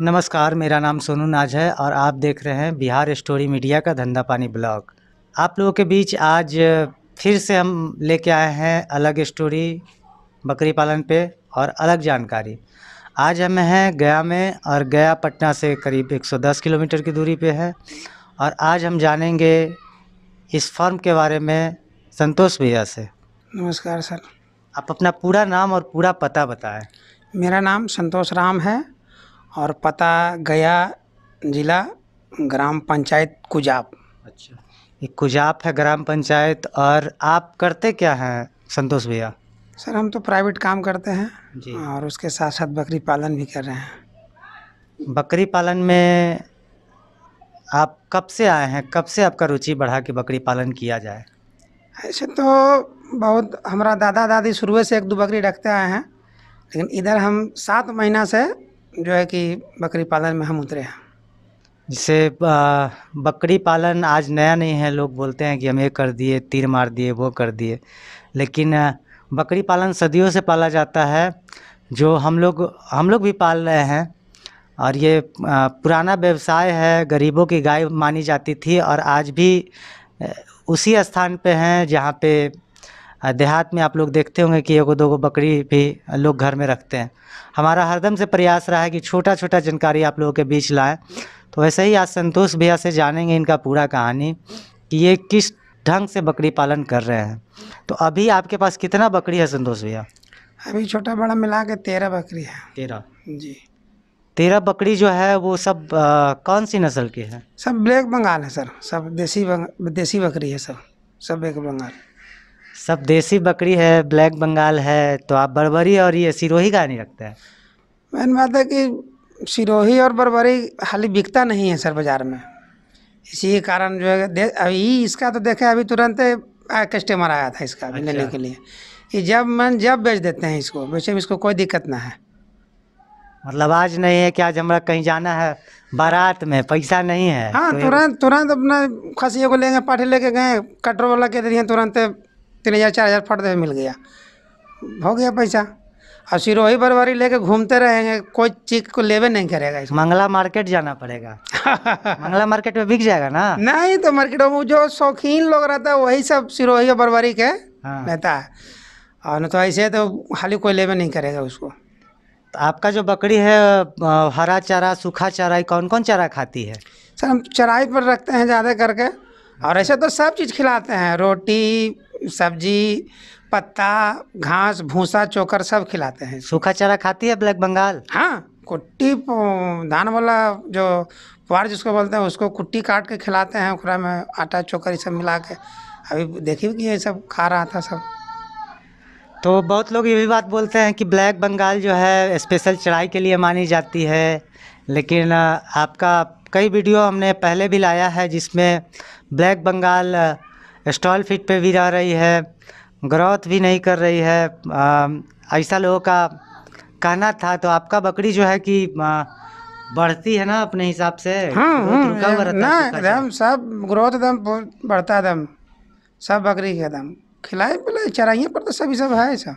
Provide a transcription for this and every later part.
नमस्कार मेरा नाम सोनू नाज है और आप देख रहे हैं बिहार स्टोरी मीडिया का धंधा पानी ब्लॉग आप लोगों के बीच आज फिर से हम लेके आए हैं अलग स्टोरी बकरी पालन पे और अलग जानकारी आज हम हैं गया में और गया पटना से करीब 110 किलोमीटर की दूरी पे है और आज हम जानेंगे इस फर्म के बारे में संतोष भैया से नमस्कार सर आप अपना पूरा नाम और पूरा पता बताएं मेरा नाम संतोष राम है और पता गया ज़िला ग्राम पंचायत कुजाब अच्छा ये कुजाब है ग्राम पंचायत और आप करते क्या हैं संतोष भैया सर हम तो प्राइवेट काम करते हैं जी और उसके साथ साथ बकरी पालन भी कर रहे हैं बकरी पालन में आप कब से आए हैं कब से आपका रुचि बढ़ा कि बकरी पालन किया जाए ऐसे तो बहुत हमारा दादा दादी शुरू से एक दो बकरी रखते आए हैं लेकिन इधर हम सात महीना से जो है कि बकरी पालन में हम उतरे हैं जैसे बकरी पालन आज नया नहीं है लोग बोलते हैं कि हम ये कर दिए तीर मार दिए वो कर दिए लेकिन बकरी पालन सदियों से पाला जाता है जो हम लोग हम लोग भी पाल रहे हैं और ये पुराना व्यवसाय है गरीबों की गाय मानी जाती थी और आज भी उसी स्थान पे हैं जहाँ पे देहात में आप लोग देखते होंगे कि एगो दो गो बकरी भी लोग घर में रखते हैं हमारा हरदम से प्रयास रहा है कि छोटा छोटा जानकारी आप लोगों के बीच लाएँ तो वैसे ही आज संतोष भैया से जानेंगे इनका पूरा कहानी कि ये किस ढंग से बकरी पालन कर रहे हैं तो अभी आपके पास कितना बकरी है संतोष भैया अभी छोटा बड़ा मिला के तेरह बकरी है तेरह जी तेरह बकरी जो है वो सब आ, कौन सी नस्ल की है सब ब्लैक बंगाल है सर सब देसी बंग, देसी बकरी है सब सब ब्लैक बंगाल सब देसी बकरी है ब्लैक बंगाल है तो आप बरबरी और ये सिरोही का नहीं रखते हैं मेन बात है कि सिरोही और बरबरी हाली बिकता नहीं है सर बाज़ार में इसी कारण जो है अभी इसका तो देखे अभी तुरंत कस्टमर आया था इसका अच्छा। लेने के लिए ये जब मन जब बेच देते हैं इसको वैसे में इसको कोई दिक्कत ना है मतलब आज नहीं है कि आज हमारा कहीं जाना है बारात में पैसा नहीं है हाँ तो तुरंत तुरंत अपना खसी को लेंगे पाठी लेके गए कटर वाला के दिए तुरंत तीन हज़ार चार हज़ार फट दे मिल गया हो गया पैसा और सिरोही बरवारी लेके घूमते रहेंगे कोई चीज को लेवे नहीं करेगा इसमें मंगला मार्केट जाना पड़ेगा मंगला मार्केट में बिक जाएगा ना नहीं तो मार्केट में जो शौकीन लोग रहता है वही सब सिरोही और बरवारी के रहता हाँ। है और तो ऐसे तो खाली कोई लेवे नहीं करेगा उसको तो आपका जो बकरी है हरा चारा सूखा चारा कौन कौन चारा खाती है सर हम चराई पर रखते हैं ज़्यादा करके और ऐसे तो सब चीज़ खिलाते हैं रोटी सब्जी पत्ता घास भूसा चोकर सब खिलाते हैं सूखा चारा खाती है ब्लैक बंगाल हाँ कुट्टी धान वाला जो पुआर जिसको बोलते हैं उसको कुट्टी काट के खिलाते हैं उखरा में आटा चोकर ये सब मिला के अभी देखिए कि ये सब खा रहा था सब तो बहुत लोग ये भी बात बोलते हैं कि ब्लैक बंगाल जो है स्पेशल चढ़ाई के लिए मानी जाती है लेकिन आपका कई वीडियो हमने पहले भी लाया है जिसमें ब्लैक बंगाल स्टॉल फिट पे भी जा रही है ग्रोथ भी नहीं कर रही है ऐसा लोगों का कहना था तो आपका बकरी जो है कि बढ़ती है ना अपने हिसाब से हाँ, हाँ एकदम सब ग्रोथ एकदम बढ़ता एकदम सब बकरी के एकदम खिलाए पिलाए चराइए पर तो सभी सब है सब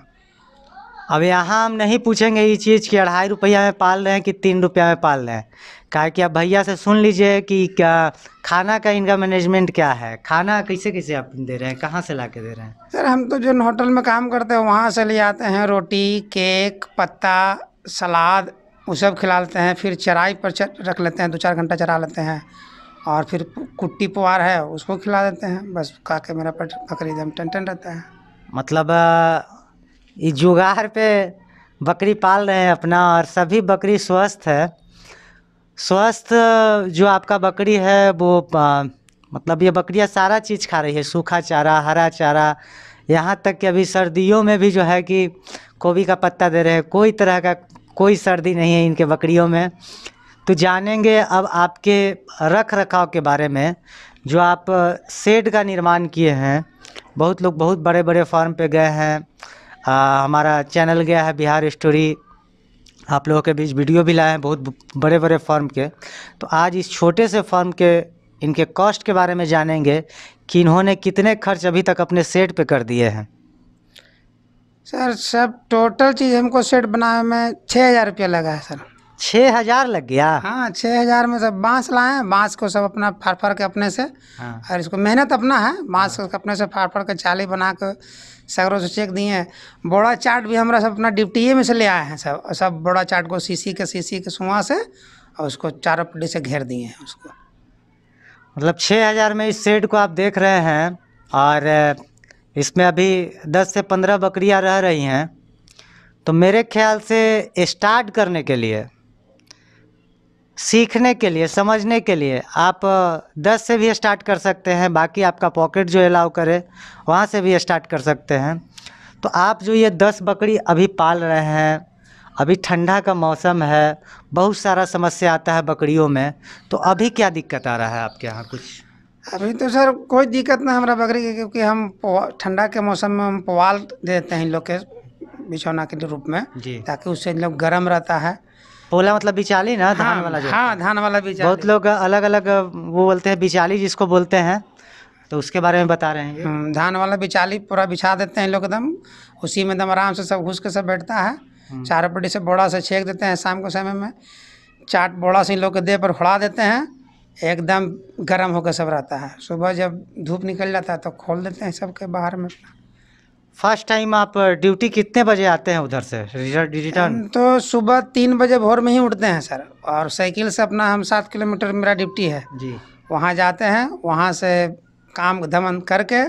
अब यहाँ हम नहीं पूछेंगे ये चीज़ कि अढ़ाई रुपया में पाल रहे हैं कि तीन रुपया में पाल रहे हैं कहा कि आप भैया से सुन लीजिए कि क्या खाना का इनका मैनेजमेंट क्या है खाना कैसे कैसे आप दे रहे हैं कहाँ से ला के दे रहे हैं सर हम तो जो होटल में काम करते हैं वहाँ से ले आते हैं रोटी केक पत्ता सलाद वो सब खिला लेते हैं फिर चराई पर चर, रख लेते हैं दो चार घंटा चरा लेते हैं और फिर कुट्टी पुआर है उसको खिला देते हैं बस खा के मेरा पट बकरीदम टन टन रहता है मतलब ये जुगाड़ पे बकरी पाल रहे हैं अपना और सभी बकरी स्वस्थ है स्वस्थ जो आपका बकरी है वो आ, मतलब ये बकरियाँ सारा चीज़ खा रही है सूखा चारा हरा चारा यहाँ तक कि अभी सर्दियों में भी जो है कि गोभी का पत्ता दे रहे हैं कोई तरह का कोई सर्दी नहीं है इनके बकरियों में तो जानेंगे अब आपके रख रखाव के बारे में जो आप सेड का निर्माण किए हैं बहुत लोग बहुत बड़े बड़े फार्म पे गए हैं आ, हमारा चैनल गया है बिहार स्टोरी आप लोगों के बीच वीडियो भी लाए हैं बहुत बड़े बड़े फॉर्म के तो आज इस छोटे से फॉर्म के इनके कॉस्ट के बारे में जानेंगे कि इन्होंने कितने खर्च अभी तक अपने सेट पे कर दिए हैं सर सब टोटल चीज़ हमको सेट बनाने में छः हज़ार रुपया लगा है सर छः हजार लग गया हाँ छः हजार में सब बांस लाए हैं बांस को सब अपना फाड़ फाड़ के अपने से हाँ। और इसको मेहनत अपना है बांस को अपने से फाड़ फाड़ के चाली बना के सगरों से चेक दिए हैं बोड़ा चाट भी हमारा सब अपना डिप्टी में से ले आए हैं सब सब बोड़ा चाट को सीसी के सीसी के सुहा से और उसको चारों पट्टी से घेर दिए हैं उसको मतलब छः हज़ार में इस सेट को आप देख रहे हैं और इसमें अभी दस से पंद्रह बकरियाँ रह रही हैं तो मेरे ख्याल से स्टार्ट करने के लिए सीखने के लिए समझने के लिए आप दस से भी स्टार्ट कर सकते हैं बाकी आपका पॉकेट जो अलाउ करे वहाँ से भी स्टार्ट कर सकते हैं तो आप जो ये दस बकरी अभी पाल रहे हैं अभी ठंडा का मौसम है बहुत सारा समस्या आता है बकरियों में तो अभी क्या दिक्कत आ रहा है आपके यहाँ कुछ अभी तो सर कोई दिक्कत ना हमारा बकरी की क्योंकि हम ठंडा के मौसम में हम पवाल देते हैं लोग के बिछौना के रूप में ताकि उससे लोग गर्म रहता है पोला मतलब बिचाली ना धान हाँ, वाला जो हाँ धान वाला बिचाली बहुत लोग अलग अलग वो बोलते हैं बिचाली जिसको बोलते हैं तो उसके बारे में बता रहे हैं हम्म, धान वाला बिचाली पूरा बिछा देते हैं लोग एकदम उसी में एकदम आराम से सब घुस के सब बैठता है हम्म। चारों पट्टी से बोड़ा से छेक देते हैं शाम के समय में चाट बोड़ा से लोग के देह पर फड़ा देते हैं एकदम गर्म होकर सब रहता है सुबह जब धूप निकल जाता है तो खोल देते हैं सबके बाहर में अपना फर्स्ट टाइम आप ड्यूटी कितने बजे आते हैं उधर से रिटर्न तो सुबह तीन बजे भोर में ही उठते हैं सर और साइकिल से अपना हम सात किलोमीटर मेरा ड्यूटी है जी वहाँ जाते हैं वहाँ से काम धमन करके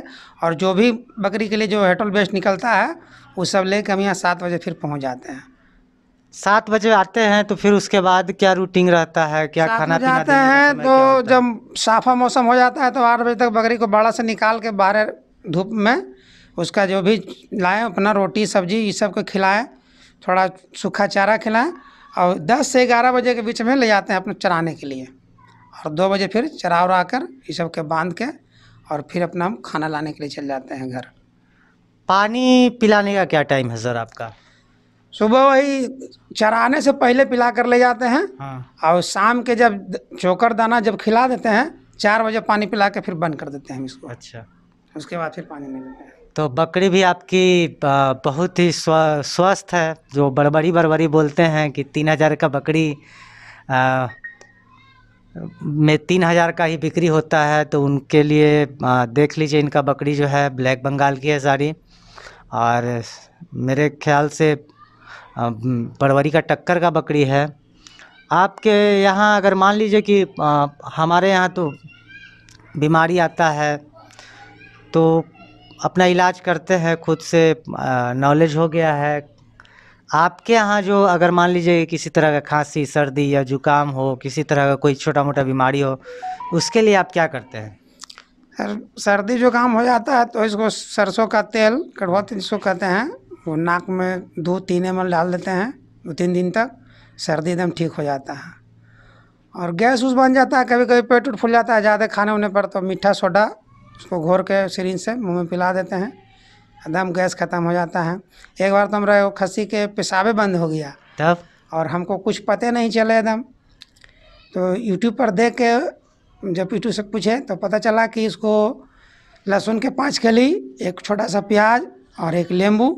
और जो भी बकरी के लिए जो हेटल बेस्ट निकलता है वो सब ले कर हम यहाँ सात बजे फिर पहुँच जाते हैं सात बजे आते हैं तो फिर उसके बाद क्या रूटीन रहता है क्या खाना पीना आते हैं तो जब साफा मौसम हो जाता है तो आठ बजे तक बकरी को बाड़ा से निकाल के बाहर धूप में उसका जो भी लाएँ अपना रोटी सब्जी ये सब को खिलाएँ थोड़ा सूखा चारा खिलाएँ और दस से ग्यारह बजे के बीच में ले जाते हैं अपने चराने के लिए और दो बजे फिर चरा उरा कर ये सब के बांध के और फिर अपना हम खाना लाने के लिए चल जाते हैं घर पानी पिलाने का क्या टाइम है सर आपका सुबह वही चराने से पहले पिला कर ले जाते हैं हाँ। और शाम के जब चोकर दाना जब खिला देते हैं चार बजे पानी पिला के फिर बंद कर देते हैं इसको अच्छा उसके बाद फिर पानी नहीं देते हैं तो बकरी भी आपकी बहुत ही स्व स्वस्थ है जो बड़बड़ी बड़बड़ी बोलते हैं कि तीन हज़ार का बकरी में तीन हज़ार का ही बिक्री होता है तो उनके लिए देख लीजिए इनका बकरी जो है ब्लैक बंगाल की है सारी और मेरे ख्याल से बड़बड़ी का टक्कर का बकरी है आपके यहाँ अगर मान लीजिए कि हमारे यहाँ तो बीमारी आता है तो अपना इलाज करते हैं खुद से नॉलेज हो गया है आपके यहाँ जो अगर मान लीजिए किसी तरह का खांसी सर्दी या जुकाम हो किसी तरह का कोई छोटा मोटा बीमारी हो उसके लिए आप क्या करते हैं सर्दी जुकाम हो जाता है तो इसको सरसों का तेल कड़वा तेल इसको कहते हैं वो नाक में दो तीन एम डाल देते हैं दो तीन दिन तक सर्दी एकदम ठीक हो जाता है और गैस उस बन जाता है कभी कभी पेट उट फूल जाता है ज़्यादा खाने उने पर तो मीठा सोडा उसको घोर के सिरिंज से मुंह में पिला देते हैं एकदम गैस ख़त्म हो जाता है एक बार तो हम रहे खसी के पेशाबे बंद हो गया तब और हमको कुछ पते नहीं चले एकदम तो यूट्यूब पर देख के जब यूट्यूब से पूछे तो पता चला कि इसको लहसुन के पाँच कली एक छोटा सा प्याज और एक नींबू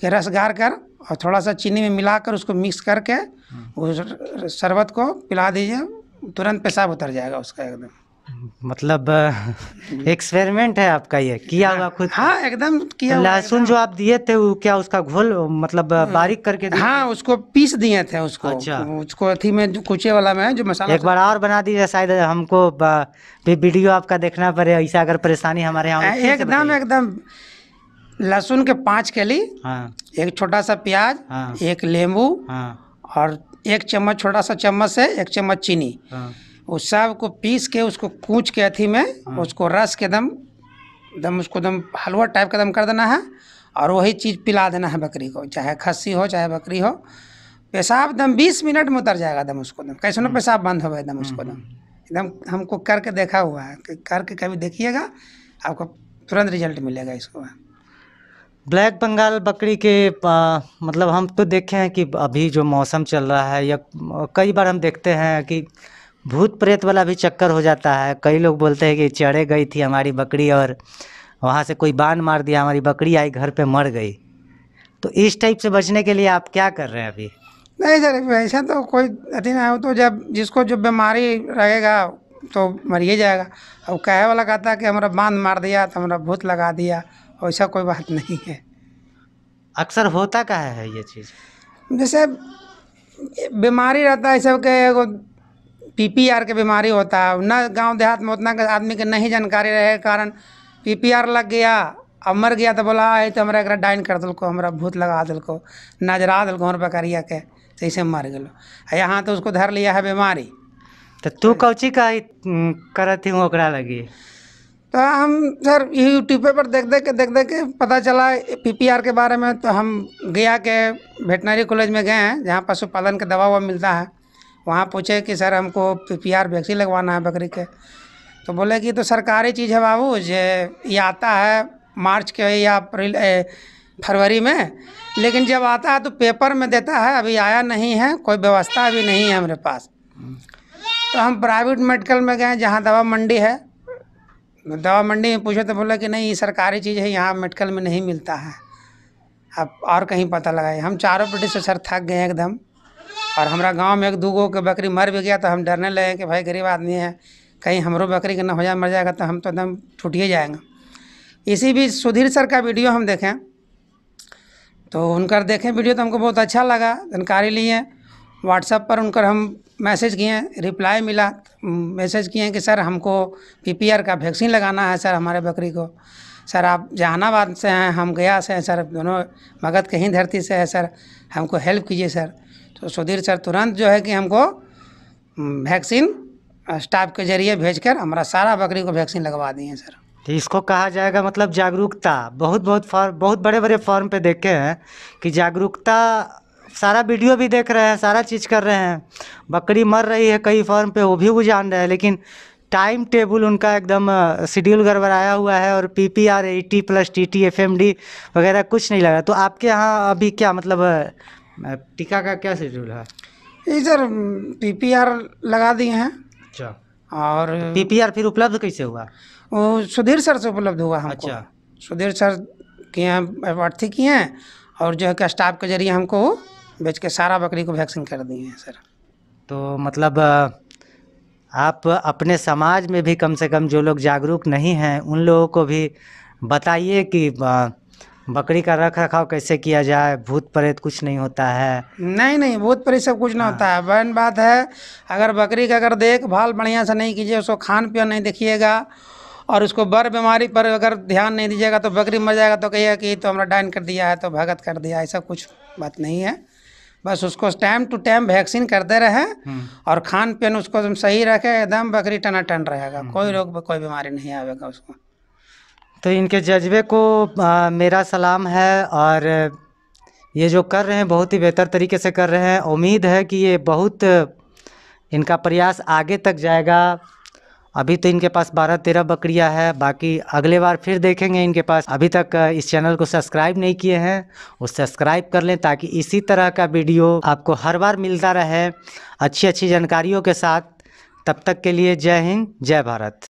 के रस गार कर और थोड़ा सा चीनी में मिलाकर उसको मिक्स करके हम्म। उस शरबत को पिला दीजिए तुरंत पेशाब उतर जाएगा उसका एकदम मतलब एक्सपेरिमेंट है आपका ये किया हुआ हाँ, खुद हाँ एकदम किया तो लहसुन जो आप दिए थे वो क्या उसका घोल मतलब हम्म। बारीक करके दिए हाँ उसको पीस दिए थे उसको अच्छा उसको अथी में कुचे वाला में जो मसाला एक बार और बना दीजिए शायद हमको भी वीडियो आपका देखना पड़े ऐसा अगर परेशानी हमारे यहाँ तो एकदम एकदम लहसुन के पाँच केली हाँ एक छोटा सा प्याज हाँ एक लेम्बू हाँ और एक चम्मच छोटा सा चम्मच से एक चम्मच चीनी हाँ उस साग को पीस के उसको कूच के अथी में हाँ। उसको रस के दम दम उसको दम हलवा टाइप का दम कर देना है और वही चीज़ पिला देना है बकरी को चाहे खस्सी हो चाहे बकरी हो पेशाब दम बीस मिनट में उतर जाएगा दम उसको दम कैसे ना हाँ। पेशाब बंद हो गए दम उसको हाँ। दम एकदम हमको करके देखा हुआ है करके कभी देखिएगा आपको तुरंत रिजल्ट मिलेगा इसको ब्लैक बंगाल बकरी के आ, मतलब हम तो देखे हैं कि अभी जो मौसम चल रहा है या कई बार हम देखते हैं कि भूत प्रेत वाला भी चक्कर हो जाता है कई लोग बोलते हैं कि चढ़े गई थी हमारी बकरी और वहाँ से कोई बांध मार दिया हमारी बकरी आई घर पे मर गई तो इस टाइप से बचने के लिए आप क्या कर रहे हैं अभी नहीं सर ऐसा तो कोई अति ना हो तो जब जिसको जो बीमारी रहेगा तो मर ही जाएगा अब कहे वाला कहता है कि हमारा बांध मार दिया तो हमारा भूत लगा दिया ऐसा कोई बात नहीं है अक्सर होता क्या है ये चीज़ जैसे बीमारी रहता है सबके के एगो पीपीआर के बीमारी होता है ना गांव देहात में उतना आदमी के नहीं जानकारी रहे कारण पीपीआर लग गया अब मर गया तो बोला है तो हमारा एक डाइन कर दिल्को हमारा भूत लगा दिल्को नजरा दिल्को हमारे बकरिया के तो ऐसे मर गलो यहाँ तो उसको धर लिया है बीमारी तो तू कौची का करती हूँ ओकरा लगी तो हम सर यूट्यूब पर देख देख के देख देख के पता चला पीपीआर के बारे में तो हम गया के वेटनरी कॉलेज में गए हैं जहाँ पशुपालन का दवा उवा मिलता है वहाँ पूछे कि सर हमको पी आर वैक्सीन लगवाना है बकरी के तो बोले कि तो सरकारी चीज़ है बाबू जे ये आता है मार्च के या अप्रैल फरवरी में लेकिन जब आता है तो पेपर में देता है अभी आया नहीं है कोई व्यवस्था अभी नहीं है हमारे पास तो हम प्राइवेट मेडिकल में गए जहाँ दवा मंडी है दवा मंडी में पूछे तो बोला कि नहीं ये सरकारी चीज़ है यहाँ मेडिकल में नहीं मिलता है अब और कहीं पता लगाए हम चारों पीटी से सर थक गए एकदम और हमारा गांव में एक दो गो के बकरी मर भी गया तो हम डरने लगे कि भाई गरीब आदमी है कहीं हमरो बकरी का ना हो जाए मर जाएगा तो हम तो एकदम छुटिए जाएंगे इसी बीच सुधीर सर का वीडियो हम देखें तो उनका देखें वीडियो तो हमको बहुत अच्छा लगा जानकारी लिए व्हाट्सएप पर उनका हम मैसेज किए रिप्लाई मिला मैसेज किए कि सर हमको पी का वैक्सीन लगाना है सर हमारे बकरी को सर आप जहानाबाद से हैं हम गया से हैं सर दोनों मगध कहीं धरती से है सर हमको हेल्प कीजिए सर तो सुधीर सर तुरंत जो है कि हमको वैक्सीन स्टाफ के जरिए भेजकर हमारा सारा बकरी को वैक्सीन लगवा दिए सर तो इसको कहा जाएगा मतलब जागरूकता बहुत बहुत फॉर्म बहुत बड़े बड़े फॉर्म पे देखे हैं कि जागरूकता सारा वीडियो भी देख रहे हैं सारा चीज़ कर रहे हैं बकरी मर रही है कई फॉर्म पे वो भी वो जान रहे हैं लेकिन टाइम टेबल उनका एकदम शेड्यूल गड़बड़ाया हुआ है और P P R A T plus T T F M D वगैरह कुछ नहीं लगा तो आपके यहाँ अभी क्या मतलब टीका का क्या शेड्यूल है ये सर पीपीआर लगा दिए हैं अच्छा और पीपीआर तो फिर उपलब्ध कैसे हुआ वो सुधीर सर से उपलब्ध हुआ हमको अच्छा सुधीर सर के यहाँ अभ्यर्थी किए हैं और जो है कि स्टाफ के जरिए हमको बेच के सारा बकरी को वैक्सीन कर दिए हैं सर तो मतलब आप अपने समाज में भी कम से कम जो लोग जागरूक नहीं हैं उन लोगों को भी बताइए कि बकरी का रख रखाव कैसे किया जाए भूत प्रेत कुछ नहीं होता है नहीं नहीं भूत प्रेत सब कुछ ना हाँ। होता है बहन बात है अगर बकरी का अगर देखभाल बढ़िया से नहीं कीजिए उसको खान पियन नहीं देखिएगा और उसको बर बीमारी पर अगर ध्यान नहीं दीजिएगा तो बकरी मर जाएगा तो कहिएगा कि तो हमारा डाइन कर दिया है तो भगत कर दिया ऐसा कुछ बात नहीं है बस उसको टाइम टू टाइम वैक्सीन करते रहें हम्म। और खान पीन उसको सही रखें एकदम बकरी टनाटन रहेगा हम्म। कोई रोग कोई बीमारी नहीं आएगा उसको तो इनके जज्बे को आ, मेरा सलाम है और ये जो कर रहे हैं बहुत ही बेहतर तरीके से कर रहे हैं उम्मीद है कि ये बहुत इनका प्रयास आगे तक जाएगा अभी तो इनके पास बारह तेरह बकरियां है बाकी अगले बार फिर देखेंगे इनके पास अभी तक इस चैनल को सब्सक्राइब नहीं किए हैं वो सब्सक्राइब कर लें ताकि इसी तरह का वीडियो आपको हर बार मिलता रहे अच्छी अच्छी जानकारियों के साथ तब तक के लिए जय हिंद जय भारत